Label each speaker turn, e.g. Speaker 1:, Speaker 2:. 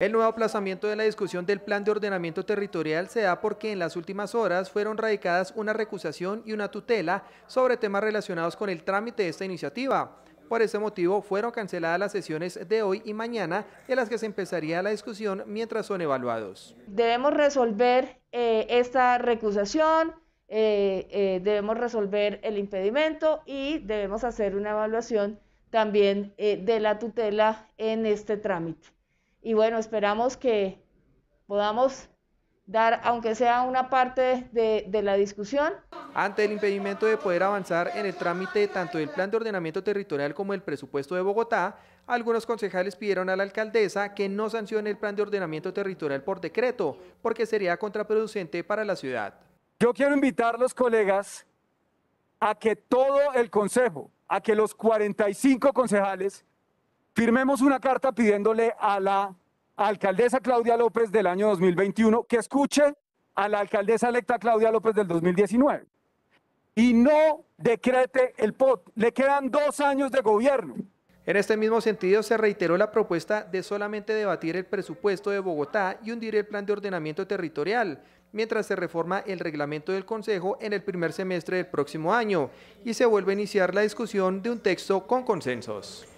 Speaker 1: El nuevo aplazamiento de la discusión del plan de ordenamiento territorial se da porque en las últimas horas fueron radicadas una recusación y una tutela sobre temas relacionados con el trámite de esta iniciativa. Por ese motivo fueron canceladas las sesiones de hoy y mañana en las que se empezaría la discusión mientras son evaluados.
Speaker 2: Debemos resolver eh, esta recusación, eh, eh, debemos resolver el impedimento y debemos hacer una evaluación también de la tutela en este trámite. Y bueno, esperamos que podamos dar, aunque sea una parte de, la discusión.
Speaker 1: Ante el impedimento de poder avanzar en el trámite tanto del Plan de Ordenamiento Territorial como del presupuesto de Bogotá, algunos concejales pidieron a la alcaldesa que no sancione el Plan de Ordenamiento Territorial por decreto, porque sería contraproducente para la ciudad. Yo
Speaker 3: quiero invitar a los colegas a que todo el Consejo, a que los 45 concejales firmemos una carta pidiéndole a la alcaldesa Claudia López del año 2021 que escuche a la alcaldesa electa Claudia López del 2019 y no decrete el POT. Le quedan dos
Speaker 1: años de gobierno. En este mismo sentido, se reiteró la propuesta de solamente debatir el presupuesto de Bogotá y hundir el plan de ordenamiento territorial, mientras se reforma el reglamento del Consejo en el primer semestre del próximo año y se vuelve a iniciar la discusión de un texto con consensos.